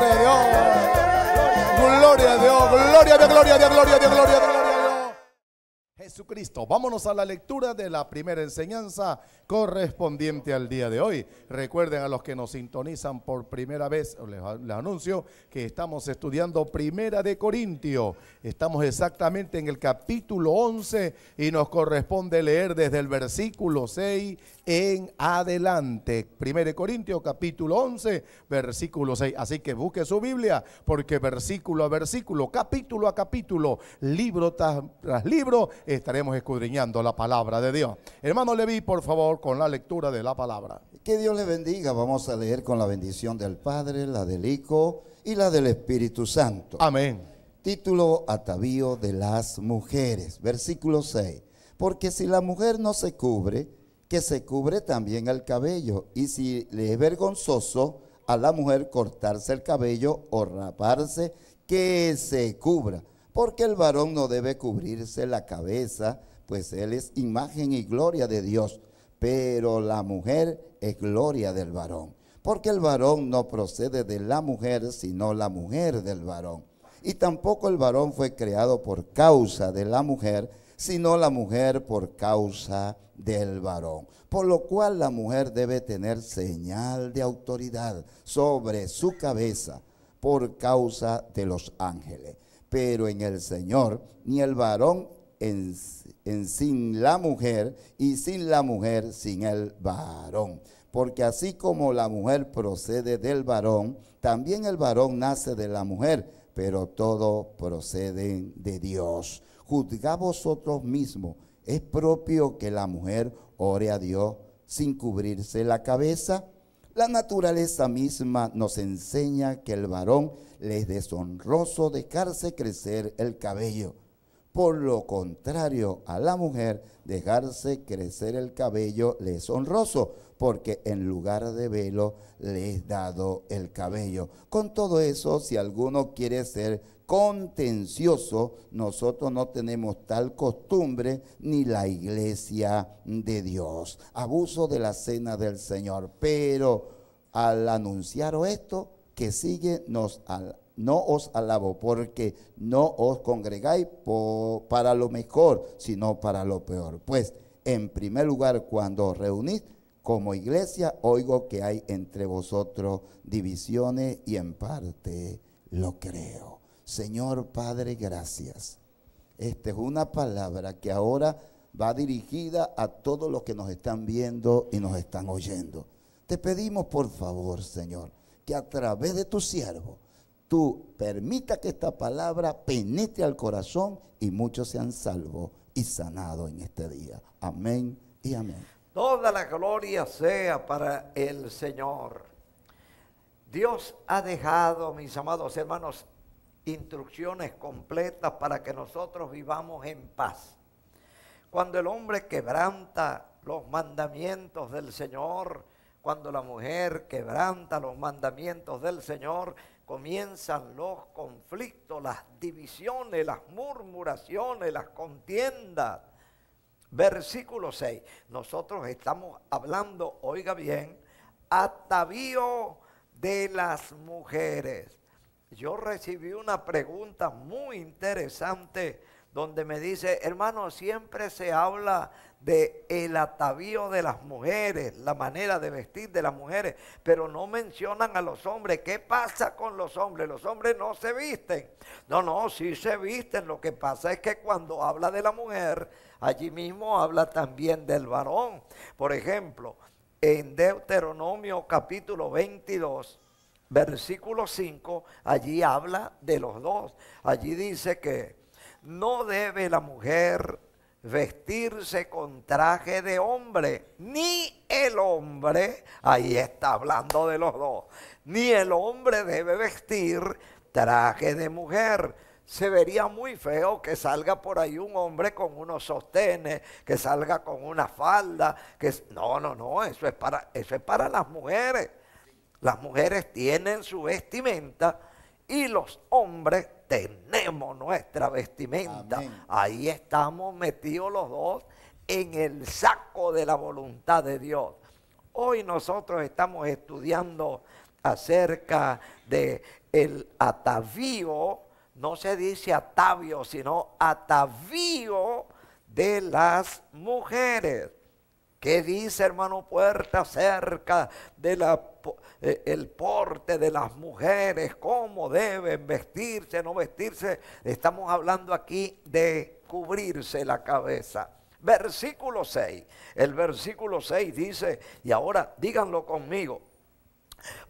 gloria a Dios. Gloria a Dios, gloria a Dios, gloria a Dios, gloria a Dios, gloria a Dios. Jesucristo. Vámonos a la lectura de la primera enseñanza correspondiente al día de hoy. Recuerden a los que nos sintonizan por primera vez, les, les, anuncio que estamos estudiando Primera de Corintio. Estamos exactamente en el capítulo 11 y nos corresponde leer desde el versículo 6 en adelante. 1 Corintios capítulo 11, versículo 6. Así que busque su Biblia, porque versículo a versículo, capítulo a capítulo, libro tras libro, estaremos escudriñando la palabra de Dios. Hermano Levi, por favor, con la lectura de la palabra. Que Dios le bendiga. Vamos a leer con la bendición del Padre, la del Hijo y la del Espíritu Santo. Amén. Título Atavío de las Mujeres, versículo 6. Porque si la mujer no se cubre, que se cubre también el cabello. Y si le es vergonzoso a la mujer cortarse el cabello o raparse, que se cubra. Porque el varón no debe cubrirse la cabeza, pues él es imagen y gloria de Dios. Pero la mujer es gloria del varón. Porque el varón no procede de la mujer, sino la mujer del varón. Y tampoco el varón fue creado por causa de la mujer, sino la mujer por causa del varón. Por lo cual la mujer debe tener señal de autoridad sobre su cabeza por causa de los ángeles. Pero en el Señor, ni el varón en, sin la mujer, y sin la mujer sin el varón. Porque así como la mujer procede del varón, también el varón nace de la mujer, pero todo procede de Dios juzga vosotros mismos. ¿Es propio que la mujer ore a Dios sin cubrirse la cabeza? La naturaleza misma nos enseña que el varón le es deshonroso dejarse crecer el cabello. Por lo contrario, a la mujer dejarse crecer el cabello le es honroso, porque en lugar de velo le es dado el cabello. Con todo eso, si alguno quiere ser contencioso, nosotros no tenemos tal costumbre ni la iglesia de Dios. Abuso de la cena del Señor. Pero al anunciar esto, que sigue, nos, no os alabo, porque no os congregáis para lo mejor, sino para lo peor. Pues, en primer lugar, cuando os reunís, como iglesia, oigo que hay entre vosotros divisiones y en parte lo creo. Señor Padre, gracias. Esta es una palabra que ahora va dirigida a todos los que nos están viendo y nos están oyendo. Te pedimos por favor, Señor, que a través de tu siervo, tú permita que esta palabra penetre al corazón y muchos sean salvos y sanados en este día. Amén y amén. Toda la gloria sea para el Señor. Dios ha dejado, mis amados hermanos, instrucciones completas para que nosotros vivamos en paz. Cuando el hombre quebranta los mandamientos del Señor, cuando la mujer quebranta los mandamientos del Señor, comienzan los conflictos, las divisiones, las murmuraciones, las contiendas. Versículo 6. Nosotros estamos hablando, oiga bien, atavío de las mujeres yo recibí una pregunta muy interesante donde me dice, hermano, siempre se habla de el atavío de las mujeres, la manera de vestir de las mujeres, pero no mencionan a los hombres. ¿Qué pasa con los hombres? Los hombres no se visten. No, no, sí se visten. Lo que pasa es que cuando habla de la mujer, allí mismo habla también del varón. Por ejemplo, en Deuteronomio capítulo 22, versículo 5, allí habla de los dos. Allí dice que no debe la mujer vestirse con traje de hombre, ni el hombre, ahí está hablando de los dos, ni el hombre debe vestir traje de mujer. Se vería muy feo que salga por ahí un hombre con unos sostenes, que salga con una falda, que no, no, no, eso es para eso es para las mujeres. Las mujeres tienen su vestimenta y los hombres tenemos nuestra vestimenta. Ahí estamos metidos los dos en el saco de la voluntad de Dios. Hoy nosotros estamos estudiando acerca de el atavío, no se dice atavío, sino atavío de las mujeres. ¿Qué dice, hermano Puerta, acerca del eh, porte de las mujeres? ¿Cómo deben vestirse, no vestirse? Estamos hablando aquí de cubrirse la cabeza. Versículo 6. El versículo 6 dice, y ahora díganlo conmigo,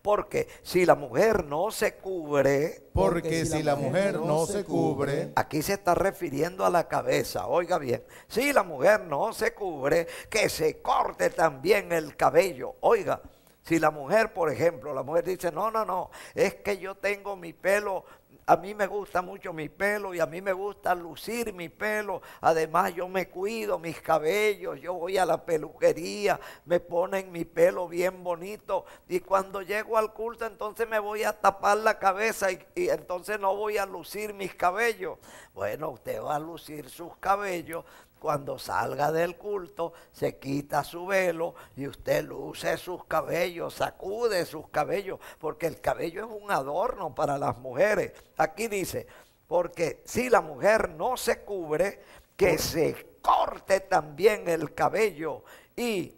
porque si la mujer no se cubre. Porque, si, la, mujer, no, se cubre. Aquí se está refiriendo a la cabeza, oiga bien. Si la mujer no se cubre, que se corte también el cabello, oiga. Si la mujer, por ejemplo, la mujer dice, no, no, no, es que yo tengo mi pelo a mí me gusta mucho mi pelo y a mí me gusta lucir mi pelo. Además yo me cuido mis cabellos, yo voy a la peluquería, me ponen mi pelo bien bonito y cuando llego al culto entonces me voy a tapar la cabeza y, y entonces no voy a lucir mis cabellos. Bueno, usted va a lucir sus cabellos cuando salga del culto, se quita su velo y usted luce sus cabellos, sacude sus cabellos, porque el cabello es un adorno para las mujeres. Aquí dice, porque si la mujer no se cubre, que se corte también el cabello y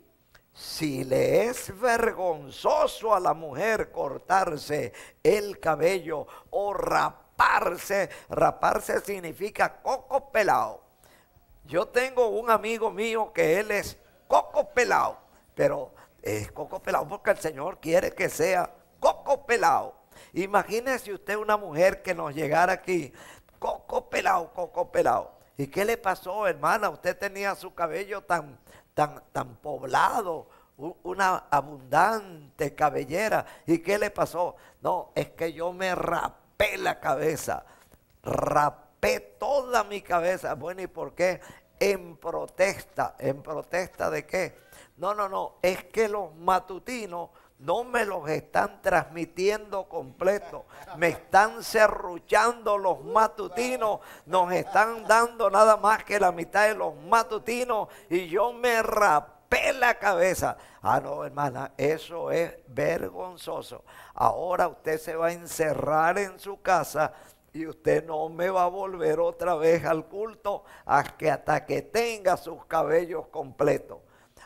si le es vergonzoso a la mujer cortarse el cabello o raparse, raparse significa coco pelado yo tengo un amigo mío que él es coco pelado, pero es coco pelado porque el Señor quiere que sea coco pelado. Imagínese usted una mujer que nos llegara aquí, coco pelado, coco pelado. ¿Y qué le pasó, hermana? Usted tenía su cabello tan, tan, tan poblado, una abundante cabellera. ¿Y qué le pasó? No, es que yo me rapé la cabeza. Rapé toda mi cabeza. Bueno, ¿y por qué? En protesta. ¿En protesta de qué? No, no, no. Es que los matutinos no me los están transmitiendo completo. Me están cerruchando los matutinos. Nos están dando nada más que la mitad de los matutinos. Y yo me rapé la cabeza. Ah, no, hermana, eso es vergonzoso. Ahora usted se va a encerrar en su casa y usted no me va a volver otra vez al culto hasta que tenga sus cabellos completos.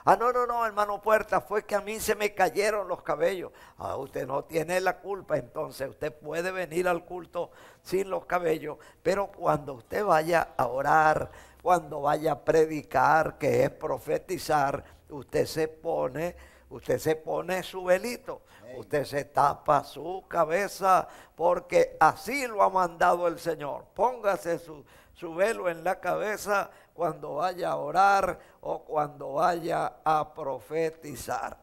Ah, no, no, no, hermano Puerta, fue que a mí se me cayeron los cabellos. Ah, usted no tiene la culpa, entonces usted puede venir al culto sin los cabellos, pero cuando usted vaya a orar, cuando vaya a predicar, que es profetizar, usted se pone, usted se pone su velito. Usted se tapa su cabeza porque así lo ha mandado el Señor. Póngase su, velo en la cabeza cuando vaya a orar o cuando vaya a profetizar.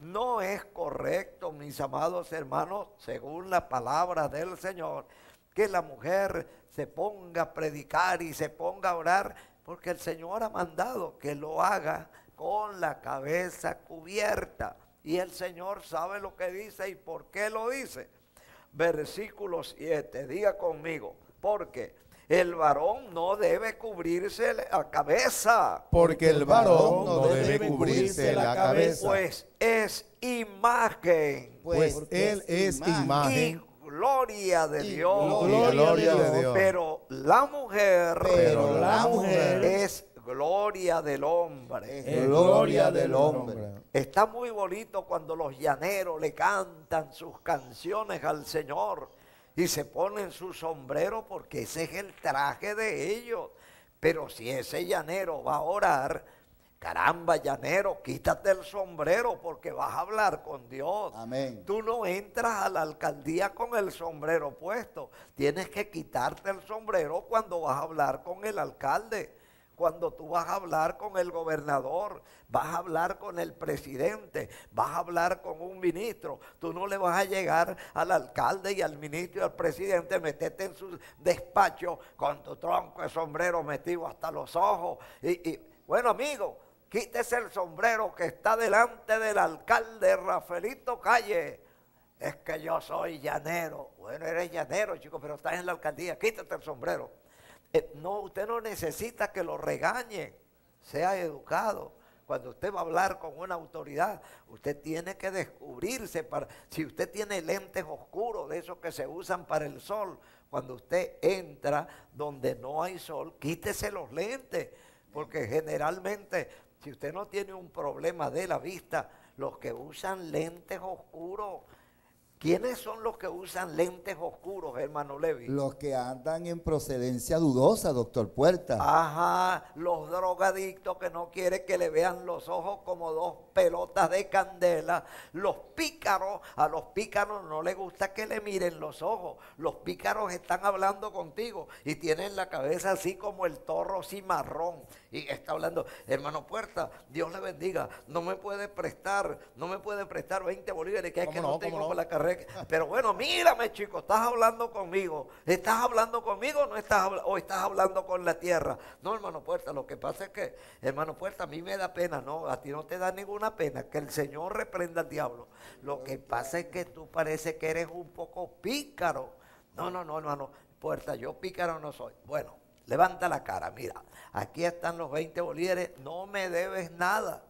No es correcto, mis amados hermanos, según la palabra del Señor, que la mujer se ponga a predicar y se ponga a orar, porque el Señor ha mandado que lo haga con la cabeza cubierta. Y el Señor sabe lo que dice y por qué lo dice. Versículo 7, diga conmigo, porque el varón no debe cubrirse la cabeza. Porque el varón no debe cubrirse la cabeza. Pues es imagen. Pues, pues él es imagen. Y gloria de Dios. gloria Dios. Pero la mujer, pero la mujer es Gloria del hombre. gloria del hombre. Está muy bonito cuando los llaneros le cantan sus canciones al Señor y se ponen su sombrero porque ese es el traje de ellos. Pero si ese llanero va a orar, caramba, llanero, quítate el sombrero porque vas a hablar con Dios. Amén. Tú no entras a la alcaldía con el sombrero puesto. Tienes que quitarte el sombrero cuando vas a hablar con el alcalde cuando tú vas a hablar con el gobernador, vas a hablar con el presidente, vas a hablar con un ministro. Tú no le vas a llegar al alcalde y al ministro y al presidente, metete en su despacho con tu tronco de sombrero metido hasta los ojos. Y, y bueno, amigo, quítese el sombrero que está delante del alcalde Rafaelito Calle. Es que yo soy llanero. Bueno, eres llanero, chico, pero estás en la alcaldía. Quítate el sombrero. Eh, no, usted no necesita que lo regañe, Sea educado. Cuando usted va a hablar con una autoridad, usted tiene que descubrirse. Para, si usted tiene lentes oscuros, de esos que se usan para el sol, cuando usted entra donde no hay sol, quítese los lentes. Porque generalmente, si usted no tiene un problema de la vista, los que usan lentes oscuros ¿Quiénes son los que usan lentes oscuros, hermano Levi? Los que andan en procedencia dudosa, doctor Puerta. Ajá, los drogadictos que no quieren que le vean los ojos como dos pelotas de candela. Los pícaros, a los pícaros no les gusta que le miren los ojos. Los pícaros están hablando contigo y tienen la cabeza así como el torro cimarrón y está hablando, hermano Puerta, Dios le bendiga, no me puede prestar, no me puede prestar 20 bolívares, que es que no, tengo la carrera. Pero bueno, mírame chico, estás hablando conmigo, estás hablando conmigo no estás, o estás hablando con la tierra. No, hermano Puerta, lo que pasa es que, hermano Puerta, a mí me da pena, no, a ti no te da ninguna pena, que el Señor reprenda al diablo. Lo que pasa es que tú parece que eres un poco pícaro. No, no, no, hermano Puerta, yo pícaro no soy. Bueno, Levanta la cara, mira, aquí están los 20 bolívares, no me debes nada.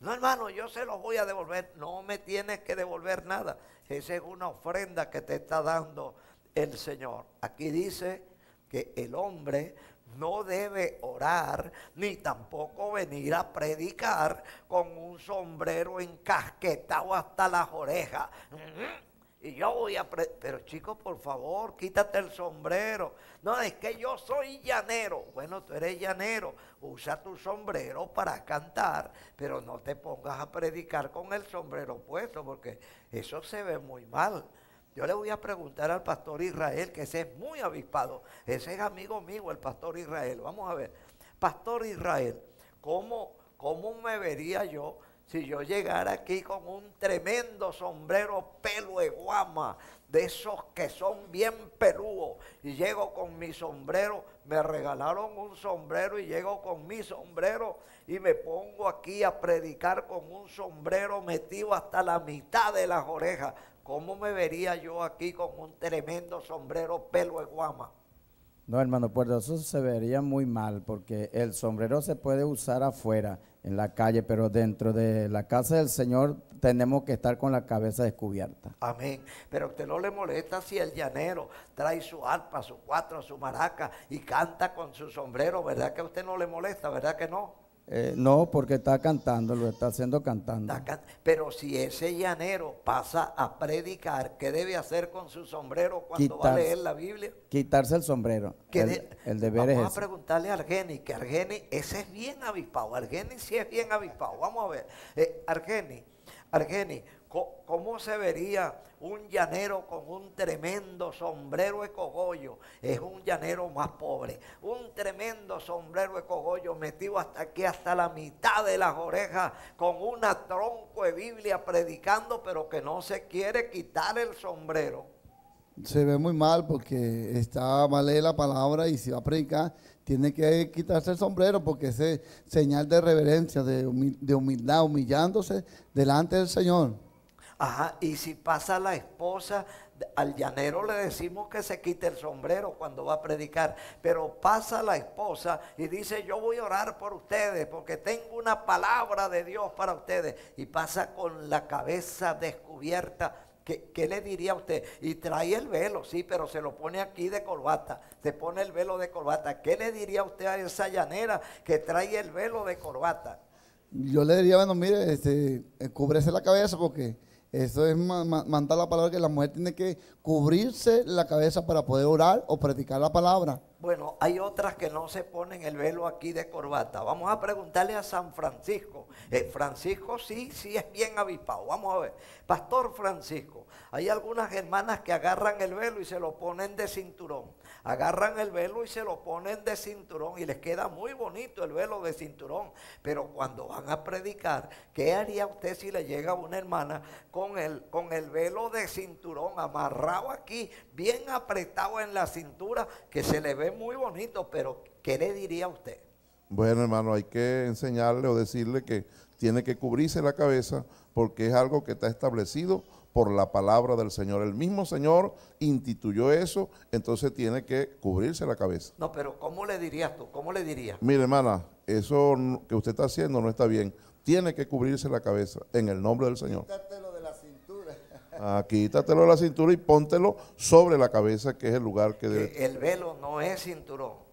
No, hermano, yo se los voy a devolver, no me tienes que devolver nada. Esa es una ofrenda que te está dando el Señor. Aquí dice que el hombre no debe orar ni tampoco venir a predicar con un sombrero encasquetado hasta las orejas. Y yo voy a... Pero chico, por favor, quítate el sombrero. No, es que yo soy llanero. Bueno, tú eres llanero. Usa tu sombrero para cantar, pero no te pongas a predicar con el sombrero puesto, porque eso se ve muy mal. Yo le voy a preguntar al pastor Israel, que ese es muy avispado. Ese es amigo mío, el pastor Israel. Vamos a ver. Pastor Israel, ¿cómo, cómo me vería yo si yo llegara aquí con un tremendo sombrero pelo de guama, de esos que son bien pelúos, y llego con mi sombrero, me regalaron un sombrero y llego con mi sombrero y me pongo aquí a predicar con un sombrero metido hasta la mitad de las orejas. ¿Cómo me vería yo aquí con un tremendo sombrero pelo de guama? No, hermano, pues eso se vería muy mal porque el sombrero se puede usar afuera en la calle, pero dentro de la casa del Señor tenemos que estar con la cabeza descubierta. Amén. Pero a usted no le molesta si el llanero trae su arpa, su cuatro, su maraca y canta con su sombrero, ¿verdad que a usted no le molesta? ¿Verdad que no? Eh, no, porque está cantando, lo está haciendo cantando. Pero si ese llanero pasa a predicar, ¿qué debe hacer con su sombrero cuando va a leer la Biblia? Quitarse el sombrero. El, el, deber Vamos a preguntarle a Argeni, que Argeni, ese es bien avispado. Argeni sí es bien avispado. Vamos a ver. Eh, Argeni, Argeni, ¿cómo se vería un llanero con un tremendo sombrero de cogollo es un llanero más pobre. Un tremendo sombrero de cogollo metido hasta aquí, hasta la mitad de las orejas, con una tronco de Biblia predicando, pero que no se quiere quitar el sombrero. Se ve muy mal porque está mal la palabra y si va a predicar tiene que quitarse el sombrero porque es señal de reverencia, de humildad, humillándose delante del Señor. Ajá, y si pasa la esposa, al llanero le decimos que se quite el sombrero cuando va a predicar, pero pasa la esposa y dice, yo voy a orar por ustedes porque tengo una palabra de Dios para ustedes, y pasa con la cabeza descubierta. ¿Qué, le diría a usted? Y trae el velo, sí, pero se lo pone aquí de corbata. Se pone el velo de corbata. ¿Qué le diría usted a esa llanera que trae el velo de corbata? Yo le diría, bueno, mire, este, eh, la cabeza porque eso es mandar la palabra que la mujer tiene que cubrirse la cabeza para poder orar o predicar la palabra. Bueno, hay otras que no se ponen el velo aquí de corbata. Vamos a preguntarle a San Francisco. Eh, Francisco sí, sí es bien avispado. Vamos a ver. Pastor Francisco, hay algunas hermanas que agarran el velo y se lo ponen de cinturón agarran el velo y se lo ponen de cinturón y les queda muy bonito el velo de cinturón. Pero cuando van a predicar, ¿qué haría usted si le llega una hermana con el, con el velo de cinturón amarrado aquí, bien apretado en la cintura, que se le ve muy bonito, pero ¿qué le diría usted? Bueno, hermano, hay que enseñarle o decirle que tiene que cubrirse la cabeza porque es algo que está establecido por la palabra del Señor. El mismo Señor instituyó eso, entonces tiene que cubrirse la cabeza. No, pero ¿cómo le dirías tú? ¿Cómo le dirías? Mire, hermana, eso que usted está haciendo no está bien. Tiene que cubrirse la cabeza en el nombre del Señor. Quítatelo de la cintura. Ah, quítatelo de la cintura y póntelo sobre la cabeza, que es el lugar que debe. El velo no es cinturón.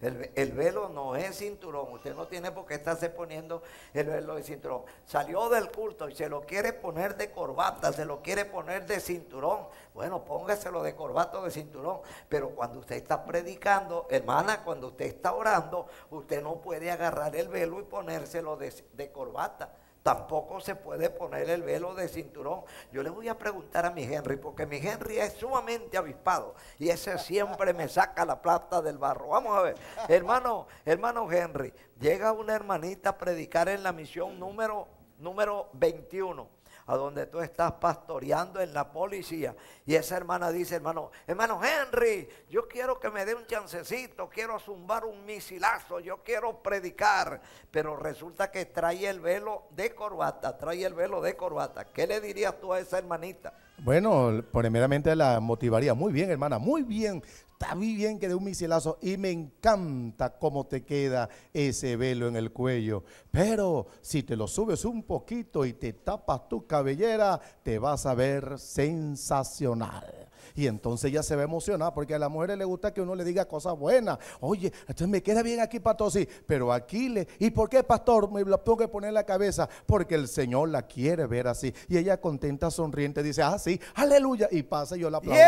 El, velo no es cinturón. Usted no tiene por qué estarse poniendo el velo de cinturón. Salió del culto y se lo quiere poner de corbata, se lo quiere poner de cinturón. Bueno, póngaselo de corbata o de cinturón. Pero cuando usted está predicando, hermana, cuando usted está orando, usted no puede agarrar el velo y ponérselo de, de corbata. Tampoco se puede poner el velo de cinturón. Yo le voy a preguntar a mi Henry, porque mi Henry es sumamente avispado y ese siempre me saca la plata del barro. Vamos a ver, hermano, hermano Henry, llega una hermanita a predicar en la misión número, número 21 a donde tú estás pastoreando en la policía. Y esa hermana dice, hermano, hermano Henry, yo quiero que me dé un chancecito, quiero zumbar un misilazo, yo quiero predicar. Pero resulta que trae el velo de corbata, trae el velo de corbata. ¿Qué le dirías tú a esa hermanita? Bueno, primeramente la motivaría. Muy bien, hermana, muy bien está bien que de un misilazo y me encanta cómo te queda ese velo en el cuello. Pero si te lo subes un poquito y te tapas tu cabellera, te vas a ver sensacional. Y entonces ella se va a emocionar porque a las mujeres le gusta que uno le diga cosas buenas. Oye, entonces me queda bien aquí, pastor, sí, pero aquí le... ¿Y por qué, pastor? Me lo tengo que poner en la cabeza porque el Señor la quiere ver así. Y ella contenta, sonriente, dice, ah, sí, aleluya. Y pasa y yo la aplaudo.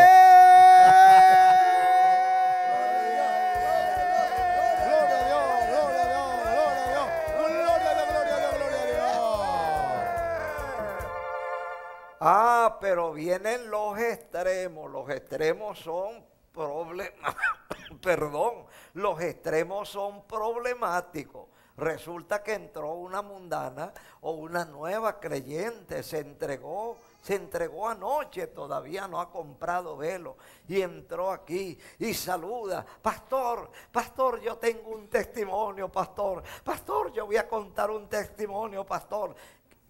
pero vienen los extremos. Los extremos son problemas. Perdón, los extremos son problemáticos. Resulta que entró una mundana o una nueva creyente, se entregó, se entregó anoche, todavía no ha comprado velo y entró aquí y saluda, pastor, pastor, yo tengo un testimonio, pastor, pastor, yo voy a contar un testimonio, pastor.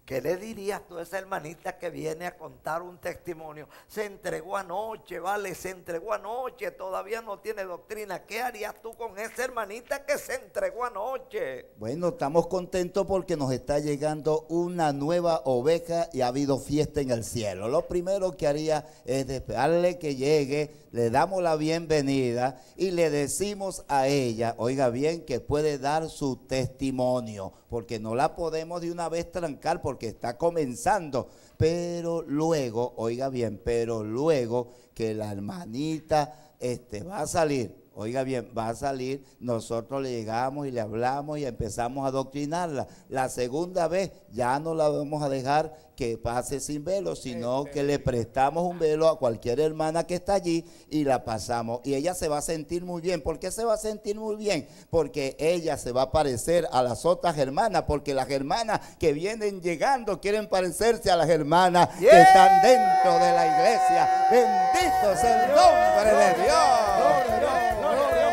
¿Qué le dirías tú a esa hermanita que viene a contar un testimonio? Se entregó anoche, vale, se entregó anoche, todavía no tiene doctrina. ¿Qué harías tú con esa hermanita que se entregó anoche? Bueno, estamos contentos porque nos está llegando una nueva oveja y ha habido fiesta en el cielo. Lo primero que haría es esperarle que llegue, le damos la bienvenida y le decimos a ella, oiga bien, que puede dar su testimonio, porque no la podemos de una vez trancar. Por porque está comenzando. Pero luego, oiga bien, pero luego que la hermanita este, va a salir, oiga bien, va a salir, nosotros le llegamos y le hablamos y empezamos a adoctrinarla. La segunda vez ya no la vamos a dejar que pase sin velo, sino este. que le prestamos un velo a cualquier hermana que está allí y la pasamos. Y ella se va a sentir muy bien. ¿Por qué se va a sentir muy bien? Porque ella se va a parecer a las otras hermanas, porque las hermanas que vienen llegando quieren parecerse a las hermanas que están dentro de la iglesia. Bendito sea el nombre de Dios.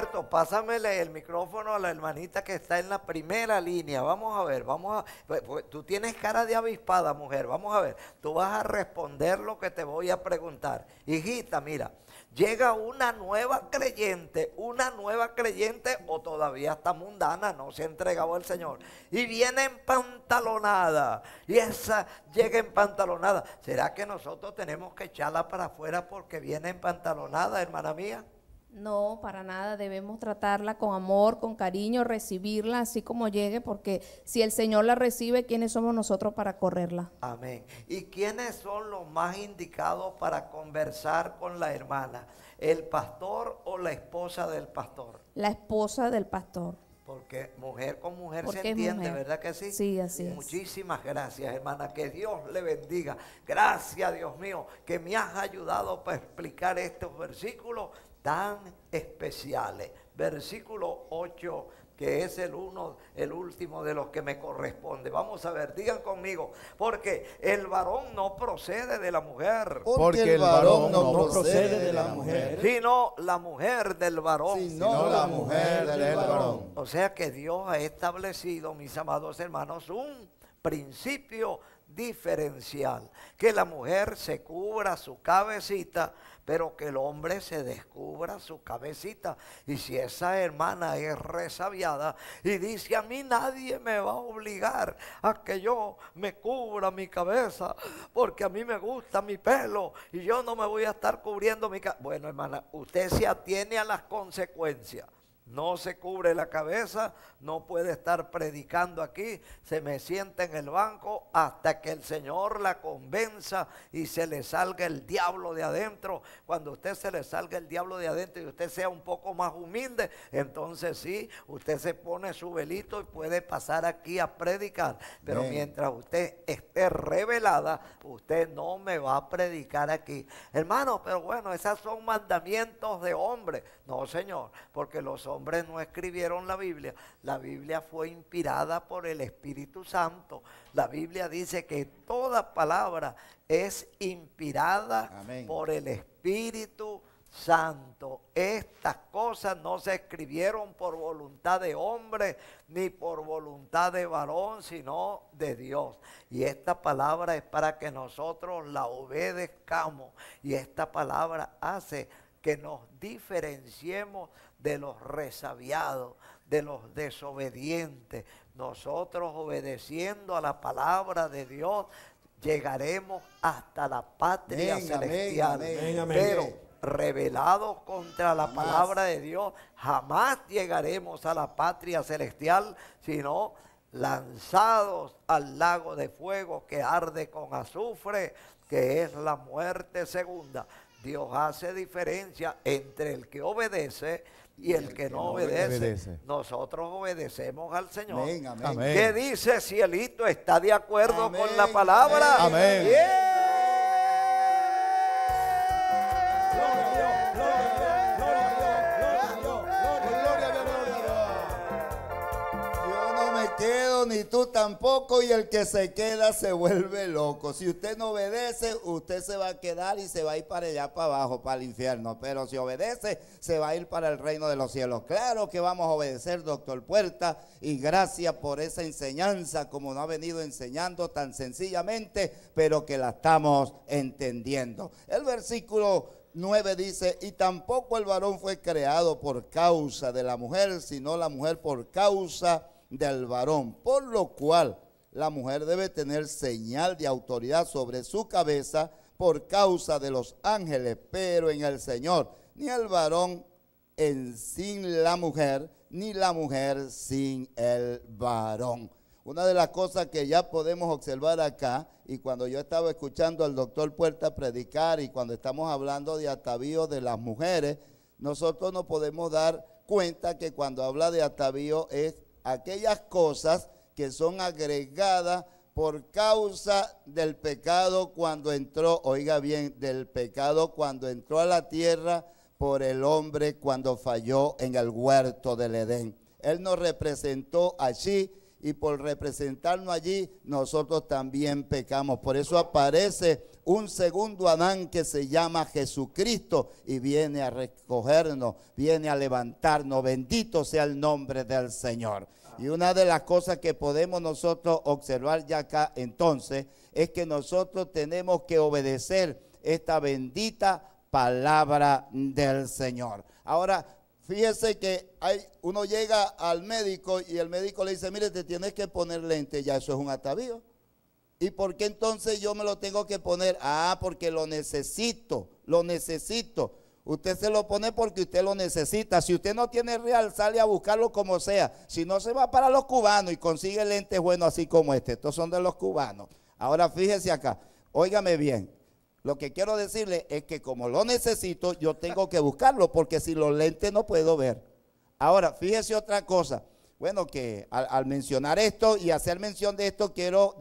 Pásame pásamele el micrófono a la hermanita que está en la primera línea. Vamos a ver, vamos a. Pues, pues, tú tienes cara de avispada, mujer. Vamos a ver. Tú vas a responder lo que te voy a preguntar. Hijita, mira, llega una nueva creyente, una nueva creyente, o todavía está mundana, no se ha entregado al Señor. Y viene empantalonada. Y esa llega empantalonada. ¿Será que nosotros tenemos que echarla para afuera porque viene empantalonada, hermana mía? No, para nada, debemos tratarla con amor, con cariño, recibirla así como llegue, porque si el Señor la recibe, ¿quiénes somos nosotros para correrla? Amén. ¿Y quiénes son los más indicados para conversar con la hermana? ¿El pastor o la esposa del pastor? La esposa del pastor. Porque mujer con mujer se entiende, ¿verdad que sí? Sí, así es. Muchísimas gracias, hermana. Que Dios le bendiga. Gracias, Dios mío, que me has ayudado para explicar estos versículos tan especiales. Versículo 8, que es el uno, el último de los que me corresponde. Vamos a ver, digan conmigo, porque el varón no procede de la mujer. Porque, el varón, no, procede de la mujer. Sino la mujer del varón. Sino, la mujer del, varón. O sea que Dios ha establecido, mis amados hermanos, un principio diferencial. Que la mujer se cubra su cabecita pero que el hombre se descubra su cabecita. Y si esa hermana es resabiada y dice a mí nadie me va a obligar a que yo me cubra mi cabeza, porque a mí me gusta mi pelo y yo no me voy a estar cubriendo mi cabeza. Bueno, hermana, usted se atiene a las consecuencias no se cubre la cabeza, no puede estar predicando aquí, se me sienta en el banco hasta que el Señor la convenza y se le salga el diablo de adentro. Cuando usted se le salga el diablo de adentro y usted sea un poco más humilde, entonces sí, usted se pone su velito y puede pasar aquí a predicar. Pero mientras usted esté revelada, usted no me va a predicar aquí. Hermano, pero bueno, esos son mandamientos de hombre. No, Señor, porque los hombres hombres no escribieron la Biblia. La Biblia fue inspirada por el Espíritu Santo. La Biblia dice que toda palabra es inspirada por el Espíritu Santo. Estas cosas no se escribieron por voluntad de hombre ni por voluntad de varón, sino de Dios. Y esta palabra es para que nosotros la obedezcamos. Y esta palabra hace que nos diferenciemos de los resabiados, de los desobedientes. Nosotros obedeciendo a la palabra de Dios llegaremos hasta la patria celestial. Pero rebelados contra la palabra de Dios, jamás llegaremos a la patria celestial, sino lanzados al lago de fuego que arde con azufre, que es la muerte segunda. Dios hace diferencia entre el que obedece y el, que, no obedece. Nosotros obedecemos al Señor. Amén, ¿Qué dice Cielito? ¿Está de acuerdo con la palabra? Amén. tú tampoco y el que se queda se vuelve loco. Si usted no obedece, usted se va a quedar y se va a ir para allá, para abajo, para el infierno. Pero si obedece, se va a ir para el reino de los cielos. Claro que vamos a obedecer, doctor Puerta, y gracias por esa enseñanza, como nos ha venido enseñando tan sencillamente, pero que la estamos entendiendo. El versículo 9 dice, y tampoco el varón fue creado por causa de la mujer, sino la mujer por causa del varón, por lo cual la mujer debe tener señal de autoridad sobre su cabeza por causa de los ángeles, pero en el Señor, ni el varón sin la mujer, ni la mujer sin el varón. Una de las cosas que ya podemos observar acá, y cuando yo estaba escuchando al doctor Puerta predicar, y cuando estamos hablando de atavío de las mujeres, nosotros no podemos dar cuenta que cuando habla de atavío es aquellas cosas que son agregadas por causa del pecado cuando entró, oiga bien, del pecado cuando entró a la tierra por el hombre cuando falló en el huerto del Edén. Él nos representó allí y por representarnos allí, nosotros también pecamos. Por eso aparece un segundo Adán que se llama Jesucristo y viene a recogernos, viene a levantarnos. Bendito sea el nombre del Señor. Y una de las cosas que podemos nosotros observar ya acá entonces es que nosotros tenemos que obedecer esta bendita palabra del Señor. Ahora, Fíjese que hay, uno llega al médico y el médico le dice, mire, te tienes que poner lente, ya eso es un atavío. ¿Y por qué entonces yo me lo tengo que poner? Ah, porque lo necesito, lo necesito. Usted se lo pone porque usted lo necesita. Si usted no tiene real, sale a buscarlo como sea. Si no, se va para los cubanos y consigue lentes bueno así como este. Estos son de los cubanos. Ahora fíjese acá, óigame bien, lo que quiero decirle es que como lo necesito, yo tengo que buscarlo, porque si los lentes no puedo ver. Ahora, fíjese otra cosa. Bueno, que al, mencionar esto y hacer mención de esto, quiero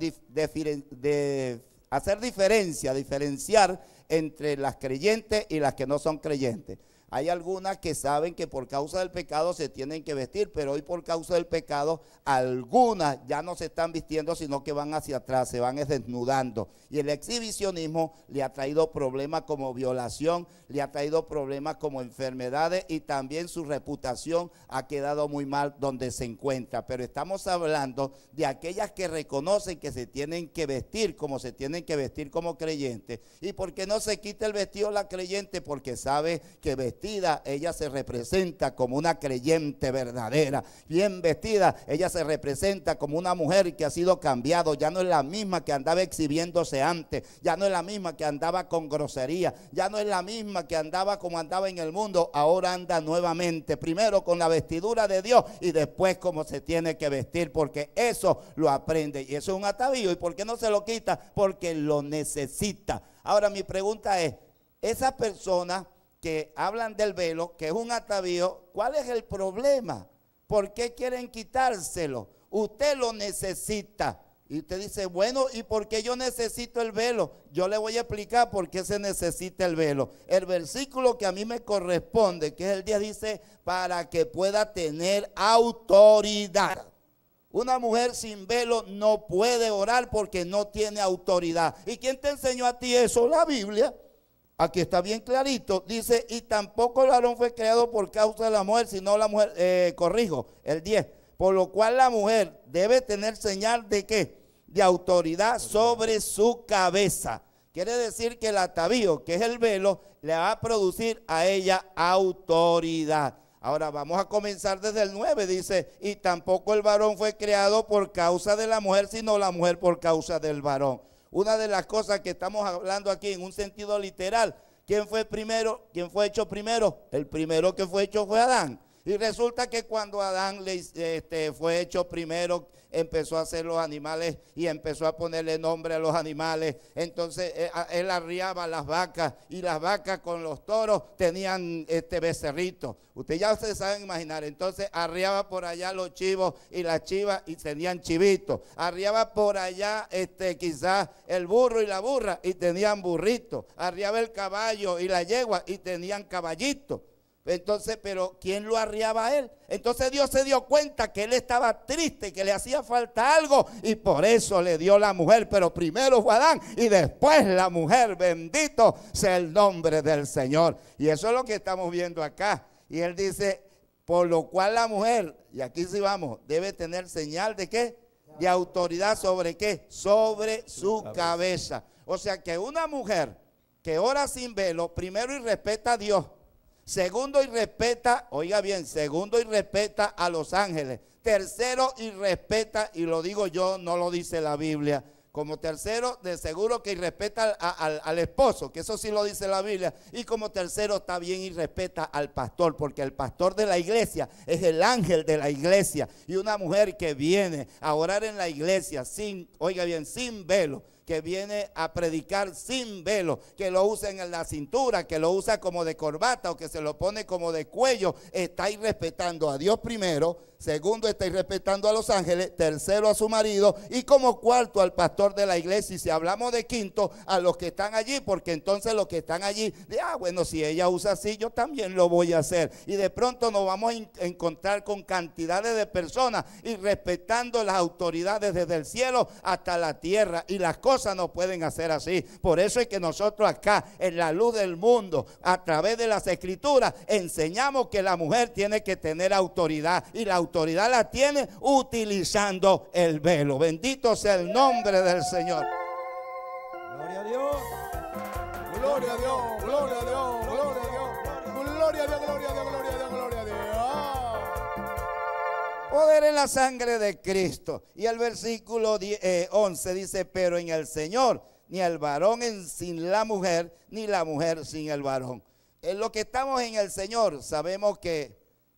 hacer diferencia, diferenciar entre las creyentes y las que no son creyentes. Hay algunas que saben que por causa del pecado se tienen que vestir, pero hoy por causa del pecado algunas ya no se están vistiendo, sino que van hacia atrás, se van desnudando. Y el exhibicionismo le ha traído problemas como violación, le ha traído problemas como enfermedades y también su reputación ha quedado muy mal donde se encuentra. Pero estamos hablando de aquellas que reconocen que se tienen que vestir como se tienen que vestir como creyentes. ¿Y por qué no se quita el vestido la creyente? Porque sabe que vestir ella se representa como una creyente verdadera. Bien vestida, ella se representa como una mujer que ha sido cambiado. Ya no es la misma que andaba exhibiéndose antes. Ya no es la misma que andaba con grosería. Ya no es la misma que andaba como andaba en el mundo. Ahora anda nuevamente. Primero con la vestidura de Dios y después como se tiene que vestir. Porque eso lo aprende. Y eso es un atavío. ¿Y por qué no se lo quita? Porque lo necesita. Ahora mi pregunta es, esa persona que hablan del velo, que es un atavío, ¿cuál es el problema? ¿Por qué quieren quitárselo? Usted lo necesita. Y usted dice, bueno, ¿y por qué yo necesito el velo? Yo le voy a explicar por qué se necesita el velo. El versículo que a mí me corresponde, que es el 10, dice, para que pueda tener autoridad. Una mujer sin velo no puede orar porque no tiene autoridad. ¿Y quién te enseñó a ti eso? La Biblia. Aquí está bien clarito. Dice, y tampoco el varón fue creado por causa de la mujer, sino la mujer, eh, corrijo, el 10. Por lo cual la mujer debe tener señal de qué? De autoridad sobre su cabeza. Quiere decir que el atavío, que es el velo, le va a producir a ella autoridad. Ahora vamos a comenzar desde el 9, dice, y tampoco el varón fue creado por causa de la mujer, sino la mujer por causa del varón. Una de las cosas que estamos hablando aquí en un sentido literal, ¿quién fue primero? ¿Quién fue hecho primero? El primero que fue hecho fue Adán. Y resulta que cuando Adán este, fue hecho primero, empezó a hacer los animales y empezó a ponerle nombre a los animales. Entonces eh, él arriaba las vacas y las vacas con los toros tenían este becerrito. Ustedes ya se saben imaginar. Entonces arriaba por allá los chivos y las chivas y tenían chivitos. Arriaba por allá este, quizás el burro y la burra y tenían burritos. Arriaba el caballo y la yegua y tenían caballitos. Entonces, pero ¿quién lo arriaba a él? Entonces Dios se dio cuenta que él estaba triste, que le hacía falta algo y por eso le dio la mujer. Pero primero fue Adán y después la mujer. Bendito sea el nombre del Señor. Y eso es lo que estamos viendo acá. Y él dice, por lo cual la mujer, y aquí sí vamos, debe tener señal de qué? De autoridad sobre qué? Sobre su cabeza. O sea que una mujer que ora sin velo, primero y respeta a Dios Segundo, y respeta, oiga bien, segundo, y respeta a los ángeles. Tercero, y respeta, y lo digo yo, no lo dice la Biblia. Como tercero, de seguro que irrespeta al, al, esposo, que eso sí lo dice la Biblia. Y como tercero, está bien y al pastor, porque el pastor de la iglesia es el ángel de la iglesia. Y una mujer que viene a orar en la iglesia sin, oiga bien, sin velo, que viene a predicar sin velo, que lo usen en la cintura, que lo usa como de corbata o que se lo pone como de cuello, está irrespetando a Dios primero, segundo está irrespetando a los ángeles, tercero a su marido y como cuarto al pastor de la iglesia. Y si hablamos de quinto, a los que están allí, porque entonces los que están allí, de, ah, bueno, si ella usa así, yo también lo voy a hacer. Y de pronto nos vamos a encontrar con cantidades de personas y respetando las autoridades desde el cielo hasta la tierra y las cosas no pueden hacer así. Por eso es que nosotros acá, en la luz del mundo, a través de las escrituras, enseñamos que la mujer tiene que tener autoridad y la autoridad la tiene utilizando el velo. Bendito sea el nombre del Señor. Gloria a Dios, gloria a Dios, gloria a Dios, gloria a Dios, gloria a Dios. Poder en la sangre de Cristo. Y el versículo 11 eh, dice, pero en el Señor, ni el varón sin la mujer, ni la mujer sin el varón. En lo que estamos en el Señor, sabemos que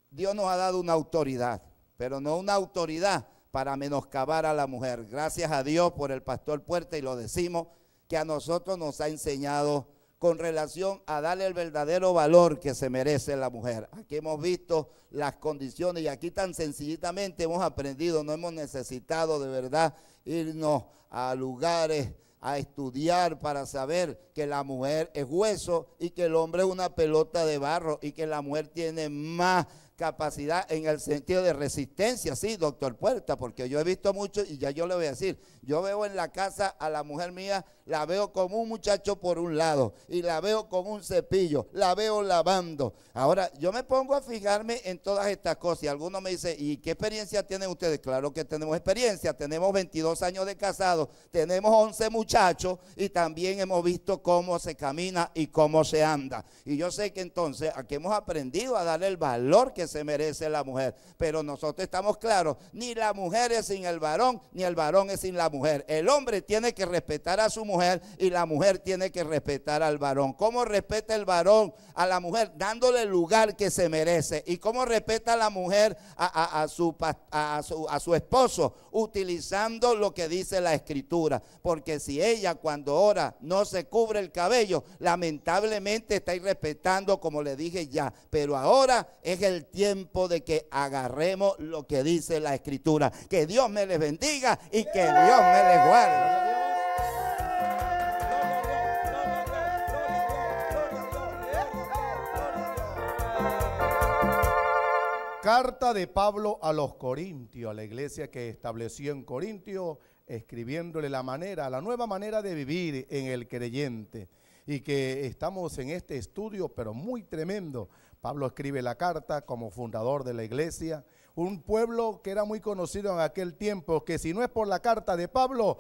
Dios nos ha dado una autoridad, pero no una autoridad para menoscabar a la mujer. Gracias a Dios por el pastor Puerta y lo decimos, que a nosotros nos ha enseñado con relación a darle el verdadero valor que se merece la mujer. Aquí hemos visto las condiciones y aquí tan sencillamente hemos aprendido, no hemos necesitado de verdad irnos a lugares a estudiar para saber que la mujer es hueso y que el hombre es una pelota de barro y que la mujer tiene más capacidad en el sentido de resistencia, sí, doctor Puerta, porque yo he visto mucho y ya yo le voy a decir, yo veo en la casa a la mujer mía la veo como un muchacho por un lado y la veo con un cepillo, la veo lavando. Ahora, yo me pongo a fijarme en todas estas cosas y alguno me dice, ¿y qué experiencia tienen ustedes? Claro que tenemos experiencia, tenemos 22 años de casado, tenemos 11 muchachos y también hemos visto cómo se camina y cómo se anda. Y yo sé que entonces aquí hemos aprendido a darle el valor que se merece la mujer, pero nosotros estamos claros, ni la mujer es sin el varón, ni el varón es sin la mujer. El hombre tiene que respetar a su mujer y la mujer tiene que respetar al varón. ¿Cómo respeta el varón a la mujer? Dándole el lugar que se merece. ¿Y cómo respeta a la mujer a, su, a su esposo? Utilizando lo que dice la escritura. Porque si ella cuando ora no se cubre el cabello, lamentablemente está irrespetando, como le dije ya. Pero ahora es el tiempo de que agarremos lo que dice la escritura. Que Dios me les bendiga y que Dios me les guarde. Carta de Pablo a los Corintios, a la iglesia que estableció en Corintio, escribiéndole la manera, la nueva manera de vivir en el creyente. Y que estamos en este estudio, pero muy tremendo. Pablo escribe la carta como fundador de la iglesia un pueblo que era muy conocido en aquel tiempo, que si no es por la carta de Pablo,